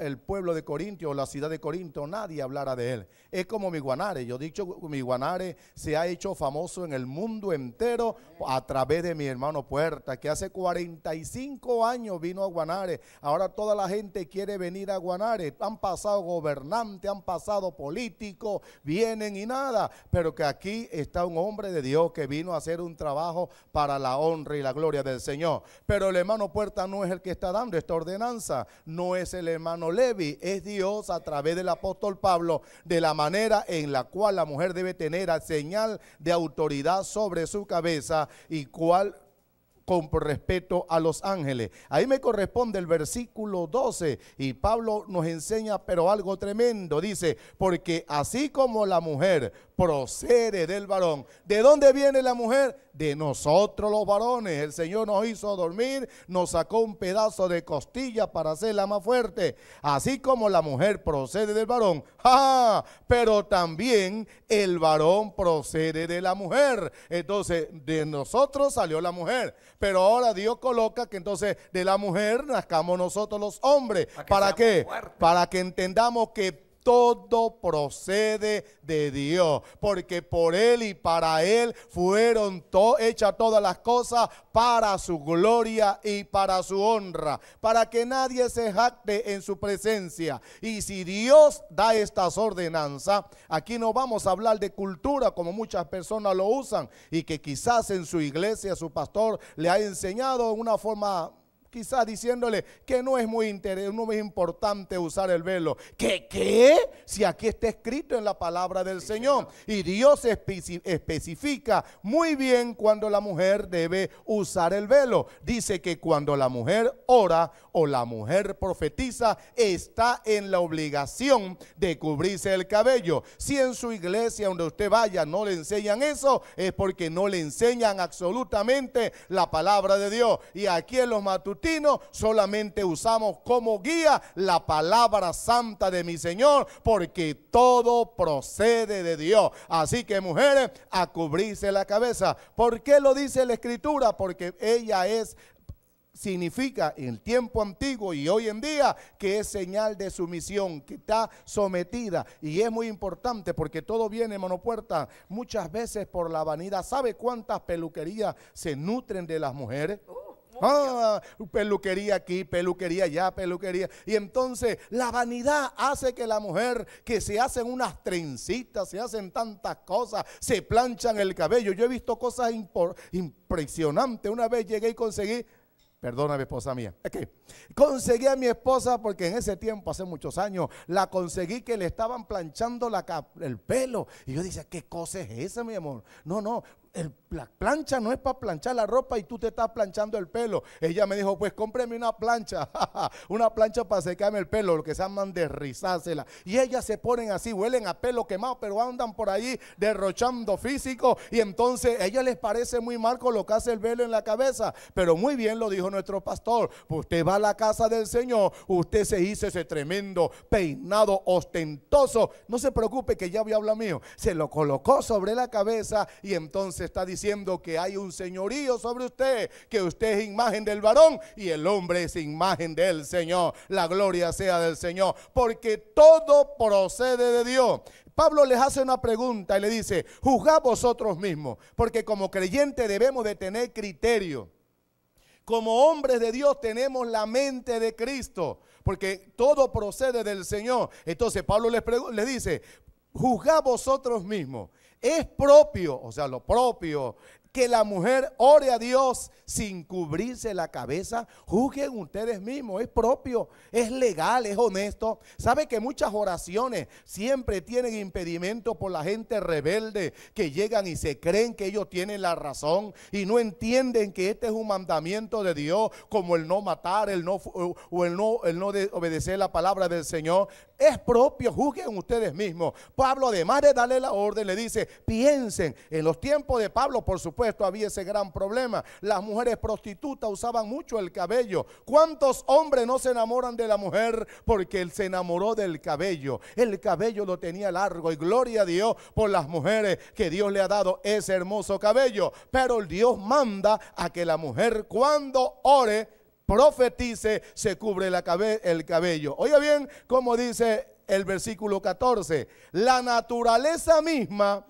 el pueblo de Corintio o la ciudad de Corinto, nadie hablara de él. Es como mi Guanare yo he dicho, mi Guanare se ha hecho famoso en el mundo entero a través de mi hermano Puerta, que hace 45 años vino a Guanare, ahora toda la gente quiere venir a Guanare, han pasado gobernantes, han pasado políticos, vienen y nada, pero que aquí está un hombre de Dios que vino a hacer un trabajo para la honra y la gloria del Señor. Pero el hermano Puerta no es el que está dando esta ordenanza, no es el hermano Levi, es Dios a través del apóstol Pablo, de la manera en la cual la mujer debe tener señal de autoridad sobre su cabeza y cual con respeto a los ángeles. Ahí me corresponde el versículo 12 y Pablo nos enseña pero algo tremendo. Dice, porque así como la mujer procede del varón. ¿De dónde viene la mujer? De nosotros los varones. El Señor nos hizo dormir, nos sacó un pedazo de costilla para hacerla más fuerte. Así como la mujer procede del varón, pero también el varón procede de la mujer. Entonces, de nosotros salió la mujer. Pero ahora Dios coloca que entonces de la mujer nazcamos nosotros los hombres. ¿Para, qué? Para que entendamos que todo procede de Dios, porque por Él y para Él fueron hechas todas las cosas para su gloria y para su honra, para que nadie se jacte en su presencia. Y si Dios da estas ordenanzas, aquí no vamos a hablar de cultura como muchas personas lo usan y que quizás en su iglesia su pastor le ha enseñado una forma Quizás diciéndole que no es muy importante usar el velo. ¿Qué Si aquí está escrito en la palabra del señor. Y Dios especifica muy bien cuando la mujer debe usar el velo. Dice que cuando la mujer ora o la mujer profetiza está en la obligación de cubrirse el cabello. Si en su iglesia donde usted vaya no le enseñan eso, es porque no le enseñan absolutamente la palabra de Dios. Y aquí en los matutinos solamente usamos como guía la palabra santa de mi Señor, porque todo procede de Dios. Así que mujeres, a cubrirse la cabeza. ¿Por qué lo dice la escritura? Porque ella es significa en el tiempo antiguo y hoy en día que es señal de sumisión, que está sometida. Y es muy importante porque todo viene, monopuerta, muchas veces por la vanidad. ¿Sabe cuántas peluquerías se nutren de las mujeres? Uh, ah, peluquería aquí, peluquería allá, peluquería. Y entonces la vanidad hace que la mujer, que se hacen unas trencitas, se hacen tantas cosas, se planchan el cabello. Yo he visto cosas impresionantes. Una vez llegué y conseguí mi esposa mía. Es que conseguí a mi esposa porque en ese tiempo, hace muchos años, la conseguí que le estaban planchando el pelo. Y yo decía, ¿qué cosa es esa, mi amor? No, no, el la plancha no es para planchar la ropa y tú te estás planchando el pelo. Ella me dijo, pues cómpreme una plancha, una plancha para secarme el pelo, lo que se llaman de rizársela. Y ellas se ponen así, huelen a pelo quemado, pero andan por ahí derrochando físico. Y entonces a ellas les parece muy mal colocarse el velo en la cabeza. Pero muy bien lo dijo nuestro pastor. Pues usted va a la casa del Señor, usted se hizo ese tremendo peinado ostentoso. No se preocupe que ya voy a mío. Se lo colocó sobre la cabeza y entonces está diciendo diciendo que hay un señorío sobre usted, que usted es imagen del varón y el hombre es imagen del Señor. La gloria sea del Señor, porque todo procede de Dios. Pablo les hace una pregunta y le dice, juzgad vosotros mismos, porque como creyentes debemos de tener criterio. Como hombres de Dios tenemos la mente de Cristo, porque todo procede del Señor. Entonces Pablo les, les dice, juzgad vosotros mismos es propio, o sea, lo propio que la mujer ore a Dios sin cubrirse la cabeza. Juzguen ustedes mismos, es propio, es legal, es honesto. Sabe que muchas oraciones siempre tienen impedimento por la gente rebelde que llegan y se creen que ellos tienen la razón y no entienden que este es un mandamiento de Dios, como el no matar, el no o el no, el no obedecer la palabra del Señor. Es propio, juzguen ustedes mismos. Pablo, además de darle la orden, le dice: piensen en los tiempos de Pablo, por supuesto esto había ese gran problema. Las mujeres prostitutas usaban mucho el cabello. ¿Cuántos hombres no se enamoran de la mujer porque él se enamoró del cabello? El cabello lo tenía largo y gloria a Dios por las mujeres que Dios le ha dado ese hermoso cabello. Pero Dios manda a que la mujer cuando ore, profetice, se cubre la el cabello. Oiga bien, como dice el versículo 14, la naturaleza misma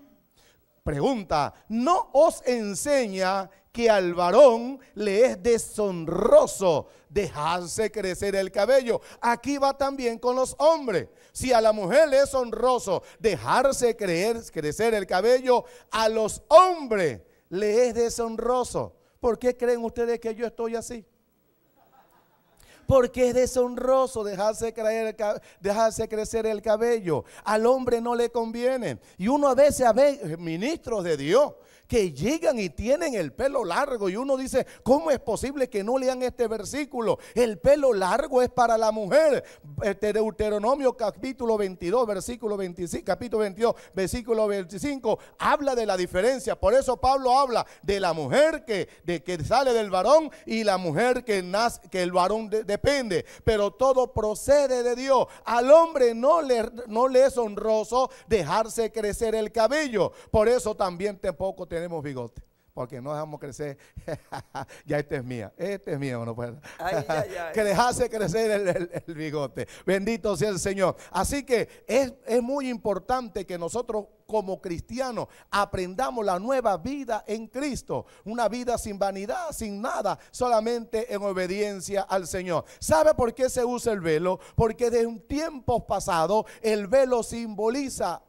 Pregunta, ¿no os enseña que al varón le es deshonroso dejarse crecer el cabello? Aquí va también con los hombres. Si a la mujer le es honroso dejarse creer, crecer el cabello, a los hombres le es deshonroso. ¿Por qué creen ustedes que yo estoy así? porque es deshonroso dejarse, crecer el cabello. Al hombre no le conviene. Y uno a veces eh, ministros de Dios que llegan y tienen el pelo largo y uno dice, ¿cómo es posible que no lean este versículo? El pelo largo es para la mujer. Eh, Deuteronomio capítulo 22, versículo 25, capítulo 22, versículo 25, habla de la diferencia. Por eso Pablo habla de la mujer que, de, que sale del varón y la mujer que, nace, que el varón de depende, pero todo procede de Dios. Al hombre no le, no le es honroso dejarse crecer el cabello, por eso también tampoco tenemos bigote porque no dejamos crecer. ya esta es mía, este es mío, Pues. que dejase crecer el, bigote. Bendito sea el Señor. Así que es, muy importante que nosotros como cristianos aprendamos la nueva vida en Cristo, una vida sin vanidad, sin nada, solamente en obediencia al Señor. ¿Sabe por qué se usa el velo? Porque de un tiempo pasado el velo simboliza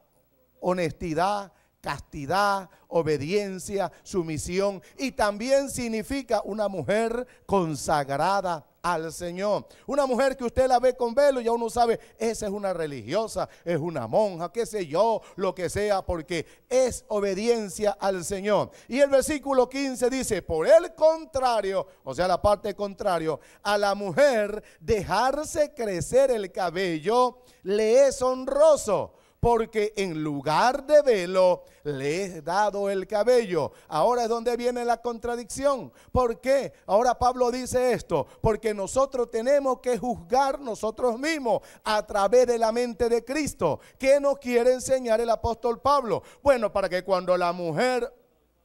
honestidad, castidad, obediencia, sumisión y también significa una mujer consagrada al Señor. Una mujer que usted la ve con velo y ya uno sabe, esa es una religiosa, es una monja, qué sé yo, lo que sea, porque es obediencia al Señor. Y el versículo 15 dice, por el contrario, o sea, la parte contrario, a la mujer dejarse crecer el cabello le es honroso porque en lugar de velo le he dado el cabello. Ahora es donde viene la contradicción. ¿Por qué? Ahora Pablo dice esto, porque nosotros tenemos que juzgar nosotros mismos a través de la mente de Cristo. ¿Qué nos quiere enseñar el apóstol Pablo? Bueno, para que cuando la mujer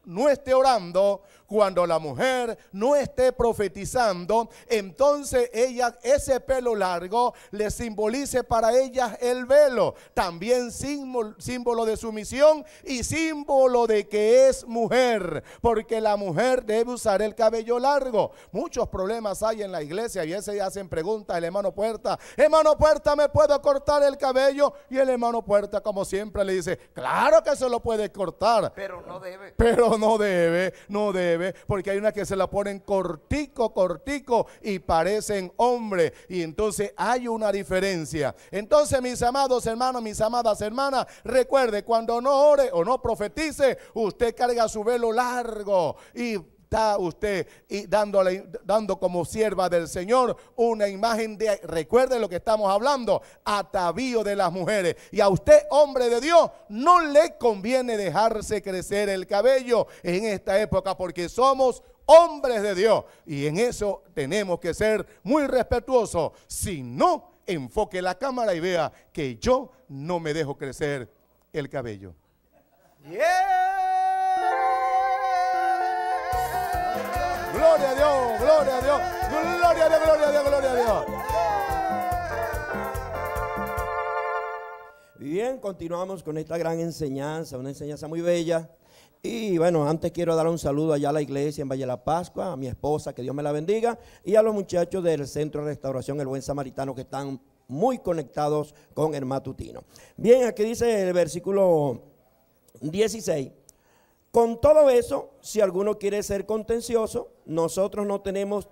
no esté orando, cuando la mujer no esté profetizando, entonces ella ese pelo largo le simbolice para ella el velo, también símbolo, de sumisión y símbolo de que es mujer, porque la mujer debe usar el cabello largo. Muchos problemas hay en la iglesia y ese hacen preguntas el hermano Puerta, hermano Puerta, ¿me puedo cortar el cabello? Y el hermano Puerta como siempre le dice, claro que se lo puede cortar, pero no debe. Pero no debe, no debe, porque hay una que se la ponen cortico, cortico y parecen hombre. Y entonces hay una diferencia. Entonces, mis amados hermanos, mis amadas hermanas, recuerde, cuando no ore o no profetice, usted carga su velo largo y está usted y dándole, dando como sierva del Señor una imagen de, recuerde lo que estamos hablando, atavío de las mujeres. Y a usted, hombre de Dios, no le conviene dejarse crecer el cabello en esta época porque somos hombres de Dios. Y en eso tenemos que ser muy respetuosos. Si no, enfoque la cámara y vea que yo no me dejo crecer el cabello. Gloria a Dios, gloria a Dios, gloria a Dios, gloria a Dios, gloria a Dios. Bien, continuamos con esta gran enseñanza, una enseñanza muy bella. Y bueno, antes quiero dar un saludo allá a la iglesia en Valle de la Pascua, a mi esposa, que Dios me la bendiga, y a los muchachos del Centro de Restauración El Buen Samaritano que están muy conectados con el matutino. Bien, aquí dice el versículo 16. Con todo eso, si alguno quiere ser contencioso, nosotros no tenemos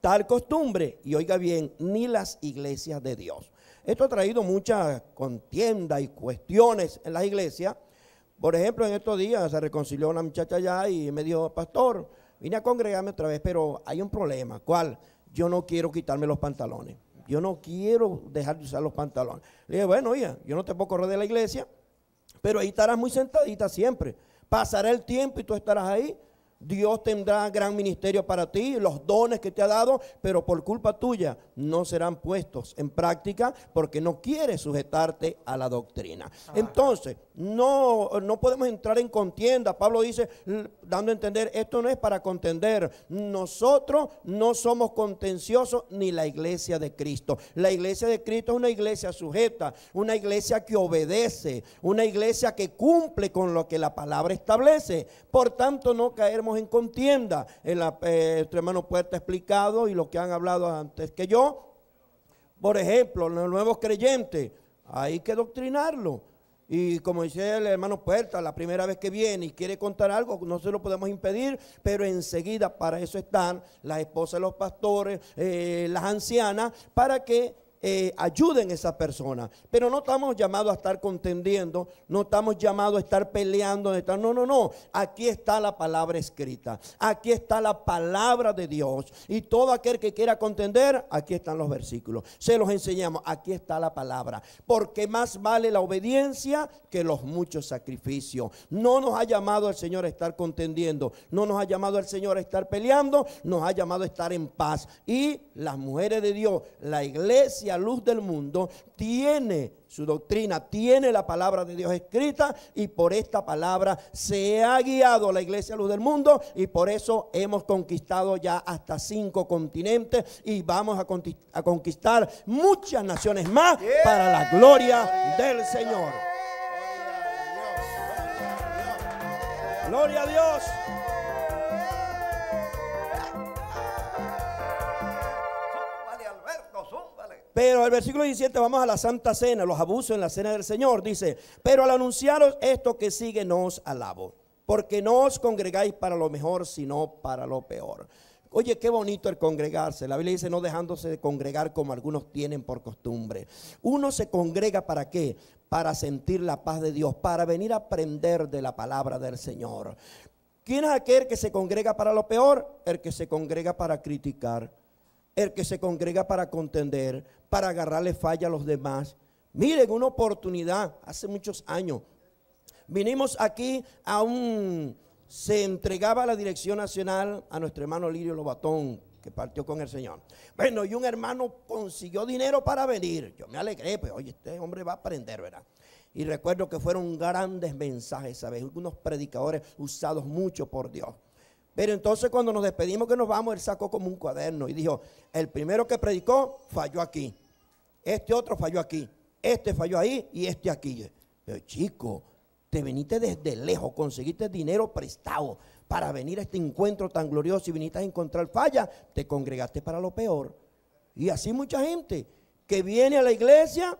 tal costumbre, y oiga bien, ni las iglesias de Dios. Esto ha traído muchas contiendas y cuestiones en las iglesias. Por ejemplo, en estos días se reconcilió una muchacha allá y me dijo, pastor, vine a congregarme otra vez, pero hay un problema. ¿Cuál? Yo no quiero quitarme los pantalones. Yo no quiero dejar de usar los pantalones. Le dije, bueno, oye, yo no te puedo correr de la iglesia, pero ahí estarás muy sentadita siempre. Pasará el tiempo y tú estarás ahí. Dios tendrá gran ministerio para ti, los dones que te ha dado, pero por culpa tuya no serán puestos en práctica porque no quieres sujetarte a la doctrina. Ah. Entonces, no, no podemos entrar en contienda. Pablo dice, dando a entender, esto no es para contender. Nosotros no somos contenciosos ni la iglesia de Cristo. La iglesia de Cristo es una iglesia sujeta, una iglesia que obedece, una iglesia que cumple con lo que la palabra establece. Por tanto, no caermos en contienda. El, eh, hermano Puerta ha explicado y lo que han hablado antes que yo. Por ejemplo, los nuevos creyentes, hay que doctrinarlo y como dice el hermano Puerta, la primera vez que viene y quiere contar algo, no se lo podemos impedir, pero enseguida para eso están las esposas de los pastores, eh, las ancianas, para que eh, ayuden a esa persona. Pero no estamos llamados a estar contendiendo, no estamos llamados a estar peleando. no, no, no. Aquí está la palabra escrita. Aquí está la palabra de Dios. Y todo aquel que quiera contender, aquí están los versículos. Se los enseñamos. Aquí está la palabra. Porque más vale la obediencia que los muchos sacrificios. No nos ha llamado el Señor a estar contendiendo. No nos ha llamado el Señor a estar peleando. Nos ha llamado a estar en paz. Y las mujeres de Dios, la iglesia luz del mundo, tiene su doctrina, tiene la palabra de Dios escrita y por esta palabra se ha guiado la iglesia luz del mundo y por eso hemos conquistado ya hasta cinco continentes y vamos a conquistar muchas naciones más para la gloria del Señor. Gloria a Dios. Pero el versículo 17, vamos a la Santa Cena, los abusos en la Cena del Señor. Dice, pero al anunciaros esto que sigue, no os alabo, porque no os congregáis para lo mejor, sino para lo peor. Oye, qué bonito el congregarse. La Biblia dice no dejándose de congregar como algunos tienen por costumbre. Uno se congrega para qué? Para sentir la paz de Dios, para venir a aprender de la palabra del Señor. ¿Quién es aquel que se congrega para lo peor? El que se congrega para criticar, el que se congrega para contender, para agarrarle falla a los demás. Miren, una oportunidad, hace muchos años, vinimos aquí a un, se entregaba la dirección nacional a nuestro hermano Lirio Lobatón, que partió con el Señor. Bueno, y un hermano consiguió dinero para venir. Yo me alegré, pues, oye, este hombre va a aprender, ¿verdad? Y recuerdo que fueron grandes mensajes, ¿sabes? Unos predicadores usados mucho por Dios. Pero entonces cuando nos despedimos que nos vamos, él sacó como un cuaderno y dijo, el primero que predicó falló aquí, este otro falló aquí, este falló ahí y este aquí. Pero chico, te viniste desde lejos, conseguiste dinero prestado para venir a este encuentro tan glorioso y viniste a encontrar falla, te congregaste para lo peor. Y así mucha gente que viene a la iglesia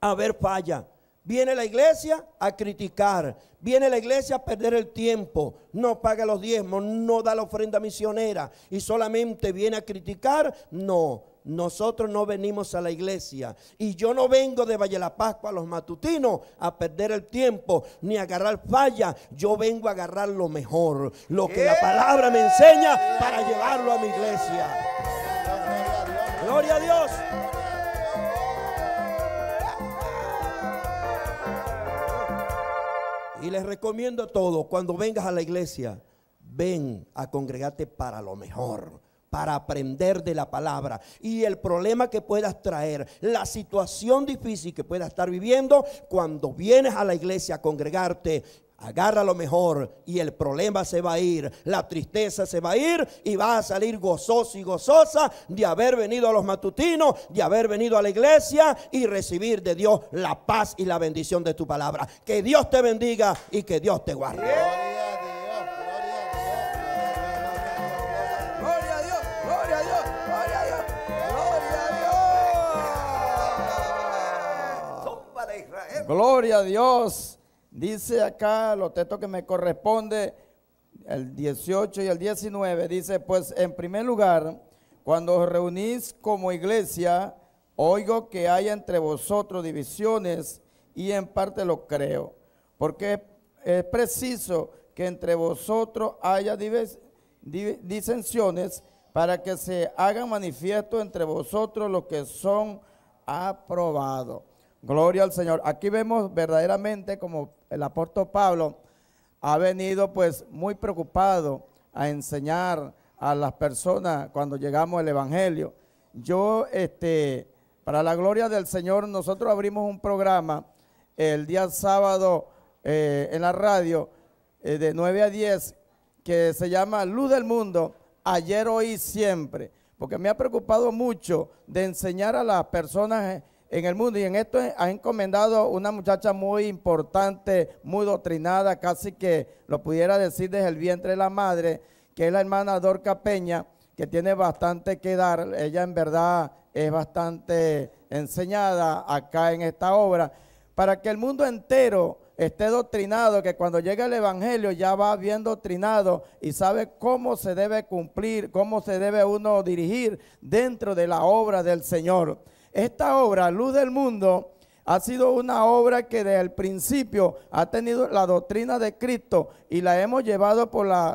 a ver falla, Viene la iglesia a criticar, viene la iglesia a perder el tiempo, no paga los diezmos, no da la ofrenda misionera y solamente viene a criticar. No, nosotros no venimos a la iglesia. Y yo no vengo de Valle la Pascua a los matutinos a perder el tiempo ni a agarrar falla. Yo vengo a agarrar lo mejor, lo que la palabra me enseña para llevarlo a mi iglesia. Gloria a Dios. Y les recomiendo a todos, cuando vengas a la iglesia, ven a congregarte para lo mejor para aprender de la palabra y el problema que puedas traer, la situación difícil que puedas estar viviendo, cuando vienes a la iglesia a congregarte, Agarra lo mejor y el problema se va a ir, la tristeza se va a ir y va a salir gozoso y gozosa de haber venido a los matutinos, de haber venido a la iglesia y recibir de Dios la paz y la bendición de tu palabra. Que Dios te bendiga y que Dios te guarde. Gloria a Dios, gloria a Dios, gloria a Dios, gloria a Dios, gloria a Dios. Gloria a Dios. Dice acá los textos que me corresponde, el 18 y el 19, dice, pues en primer lugar, cuando os reunís como iglesia, oigo que hay entre vosotros divisiones y en parte lo creo, porque es preciso que entre vosotros haya disensiones para que se hagan manifiesto entre vosotros los que son aprobados. Gloria al Señor. Aquí vemos verdaderamente como el apóstol Pablo ha venido pues muy preocupado a enseñar a las personas cuando llegamos el Evangelio. Yo, este, para la gloria del Señor, nosotros abrimos un programa el día sábado eh, en la radio eh, de 9 a 10 que se llama Luz del Mundo, ayer, hoy, siempre. Porque me ha preocupado mucho de enseñar a las personas eh, en el mundo. Y en esto ha encomendado una muchacha muy importante, muy doctrinada, casi que lo pudiera decir desde el vientre de la madre, que es la hermana Dorca Peña, que tiene bastante que dar. Ella en verdad es bastante enseñada acá en esta obra, para que el mundo entero esté doctrinado, que cuando llega el Evangelio ya va bien doctrinado y sabe cómo se debe cumplir, cómo se debe uno dirigir dentro de la obra del Señor. Esta obra, Luz del Mundo, ha sido una obra que desde el principio ha tenido la doctrina de Cristo y la hemos llevado con la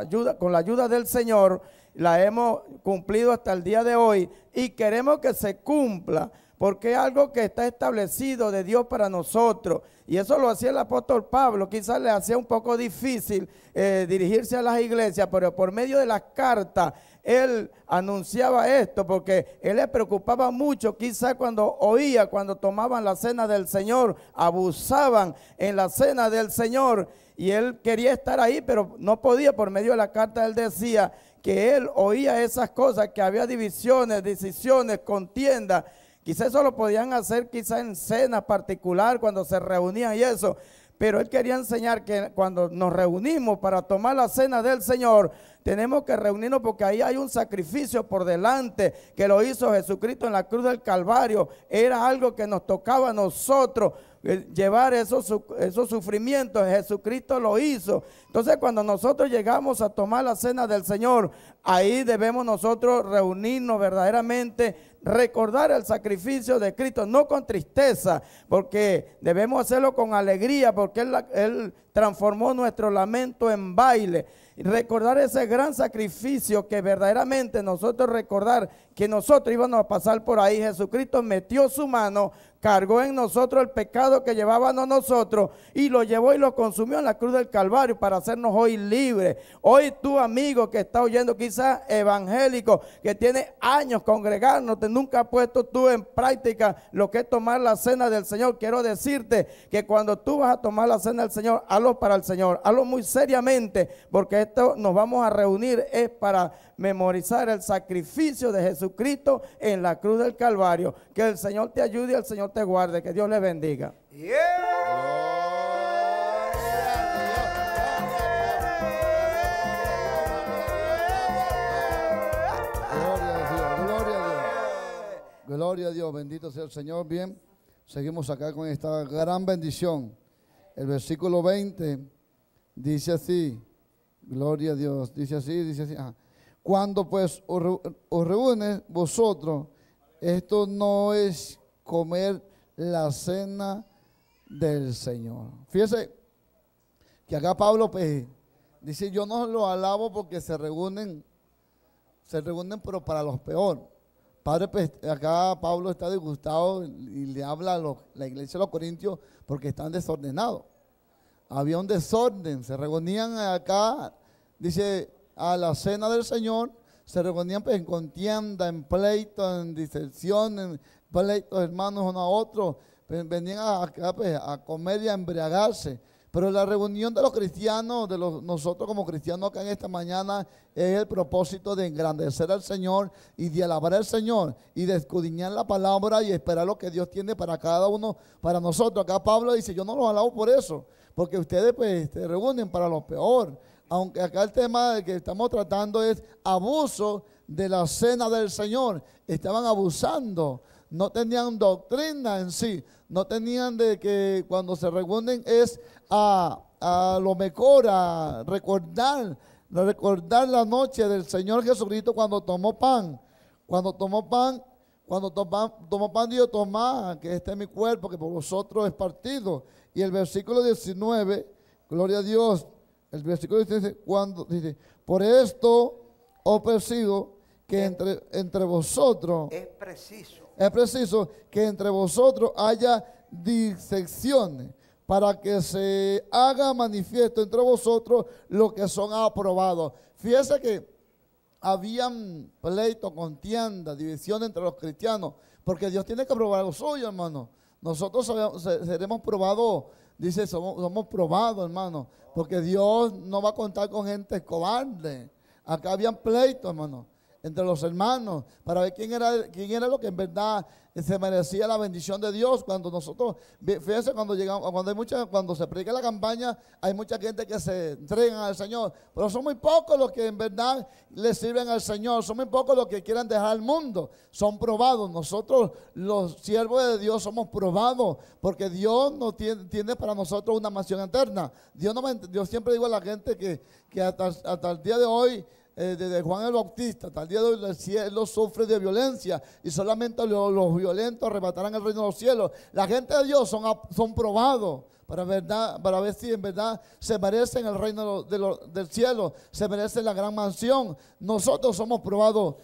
ayuda del Señor, la hemos cumplido hasta el día de hoy y queremos que se cumpla porque es algo que está establecido de Dios para nosotros. Y eso lo hacía el apóstol Pablo, quizás le hacía un poco difícil eh, dirigirse a las iglesias, pero por medio de las cartas él anunciaba esto, porque él le preocupaba mucho, quizá cuando oía, cuando tomaban la cena del Señor, abusaban en la cena del Señor, y él quería estar ahí, pero no podía, por medio de la carta él decía que él oía esas cosas, que había divisiones, decisiones, contiendas, quizá eso lo podían hacer quizá en cena particular, cuando se reunían y eso, pero él quería enseñar que cuando nos reunimos para tomar la cena del Señor, tenemos que reunirnos porque ahí hay un sacrificio por delante que lo hizo Jesucristo en la cruz del Calvario. Era algo que nos tocaba a nosotros eh, llevar esos, esos sufrimientos. Jesucristo lo hizo. Entonces cuando nosotros llegamos a tomar la cena del Señor, ahí debemos nosotros reunirnos verdaderamente recordar el sacrificio de Cristo, no con tristeza, porque debemos hacerlo con alegría, porque Él, transformó nuestro lamento en baile. recordar ese gran sacrificio que verdaderamente nosotros recordar que nosotros íbamos a pasar por ahí. Jesucristo metió su mano, cargó en nosotros el pecado que llevábamos nosotros y lo llevó y lo consumió en la cruz del Calvario para hacernos hoy libres. Hoy tu amigo que está oyendo quizás evangélico, que tiene años congregándote, nunca ha puesto tú en práctica lo que es tomar la cena del Señor. Quiero decirte que cuando tú vas a tomar la cena del Señor, hazlo para el Señor, hazlo muy seriamente, porque esto nos vamos a reunir es para memorizar el sacrificio de Jesucristo en la cruz del Calvario. Que el Señor te ayude y el Señor te guarde. Que Dios le bendiga. Gloria a Dios, bendito sea el Señor. Bien, seguimos acá con esta gran bendición. El versículo 20 dice así, gloria a Dios, dice así, dice así. Ah, cuando pues os reúnen vosotros, esto no es comer la cena del Señor. Fíjese que acá Pablo pues, dice, yo no lo alabo porque se reúnen, se reúnen pero para los peores. Padre, pues, acá Pablo está disgustado y le habla a la iglesia de los corintios porque están desordenados. Había un desorden, se reunían acá, dice, a la cena del Señor, se reunían pues, en contienda, en pleito, en disensión, en pleito hermanos uno a otro, pues, venían a, pues, a, comer y a embriagarse. Pero la reunión de los cristianos, de los, nosotros como cristianos acá en esta mañana, es el propósito de engrandecer al Señor y de alabar al Señor y de escudriñar la palabra y esperar lo que Dios tiene para cada uno, para nosotros. Acá Pablo dice, yo no los alabo por eso, porque ustedes pues se reúnen para lo peor aunque acá el tema que estamos tratando es abuso de la cena del Señor. Estaban abusando, no tenían doctrina en sí, no tenían de que cuando se reúnen es a, lo mejor, a recordar, recordar la noche del Señor Jesucristo cuando tomó pan. Cuando tomó pan, cuando tomó, tomó pan, dijo, tomá, que este es mi cuerpo, que por vosotros es partido. Y el versículo 19, gloria a Dios, el versículo dice, cuando dice, por esto os oh persigo que entre, entre vosotros... Es preciso. Es preciso que entre vosotros haya disecciones para que se haga manifiesto entre vosotros lo que son aprobados. Fíjese que habían pleito, contienda, división entre los cristianos, porque Dios tiene que probar lo suyo, hermano. Nosotros seremos probados, dice, somos, somos probados, hermano, porque Dios no va a contar con gente cobarde. Acá habían pleito, hermano entre los hermanos para ver quién era, quién era lo que en verdad se merecía la bendición de Dios. Cuando nosotros, fíjense, cuando llegamos, cuando hay mucha, cuando se predica la campaña, hay mucha gente que se entrega al Señor, pero son muy pocos los que en verdad le sirven al Señor, son muy pocos los que quieran dejar el mundo, son probados. Nosotros, los siervos de Dios, somos probados, porque Dios no tiene, para nosotros una mansión eterna. Dios no me, yo siempre digo a la gente que, que hasta, hasta el día de hoy, eh, Juan el Bautista tal día de el cielo sufre de violencia y solamente los, violentos arrebatarán el reino de los cielos. La gente de Dios son, son probados para, para ver si en verdad se merecen el reino del cielo, se merece la gran mansión. Nosotros somos probados.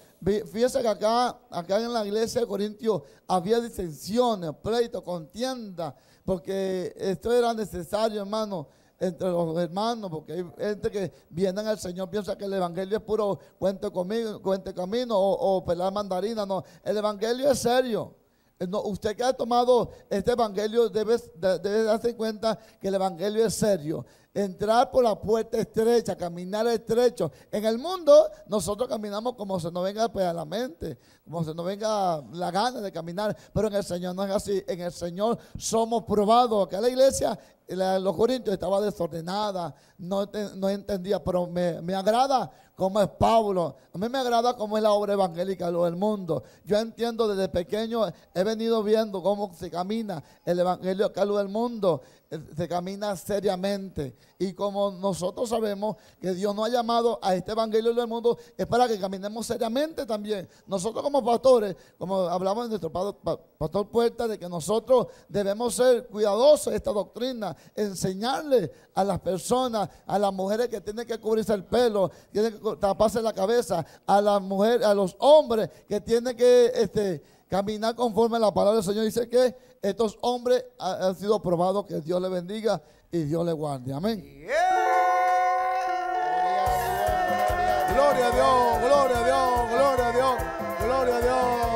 Fíjense que acá, acá en la iglesia de Corintios había disensiones, pleitos, contiendas, porque esto era necesario, hermano entre los hermanos, porque hay gente que viene al Señor, piensa que el Evangelio es puro cuente conmigo, cuente camino o, pelar mandarina. No, el Evangelio es serio. Eh, usted que ha tomado este Evangelio debe, debe darse cuenta que el Evangelio es serio entrar por la puerta estrecha, caminar estrecho. En el mundo nosotros caminamos como se nos venga pues, a la mente, como se nos venga la gana de caminar, pero en el Señor no es así. En el Señor somos probados. Acá la iglesia, los corintios estaba desordenada, no, no entendía, pero me, me agrada como es Pablo. A mí me agrada como es la obra evangélica, lo del mundo. Yo entiendo desde pequeño, he venido viendo cómo se camina el evangelio acá, lo del mundo. Eh, se camina seriamente. Y como nosotros sabemos que Dios no ha llamado a este evangelio del mundo, es para que caminemos seriamente también. Nosotros como pastores, como hablamos en nuestro pastor Puerta, de que nosotros debemos ser cuidadosos de esta doctrina, enseñarle a las personas, a las mujeres que tienen que cubrirse el pelo, tienen que taparse la cabeza, a las mujeres, a los hombres que tienen que... Este, Caminar conforme a la palabra del Señor. Dice que estos hombres han sido probados. Que Dios les bendiga y Dios les guarde. Amén. Gloria Dios, gloria a Dios, gloria a Dios, gloria a Dios. Gloria a Dios.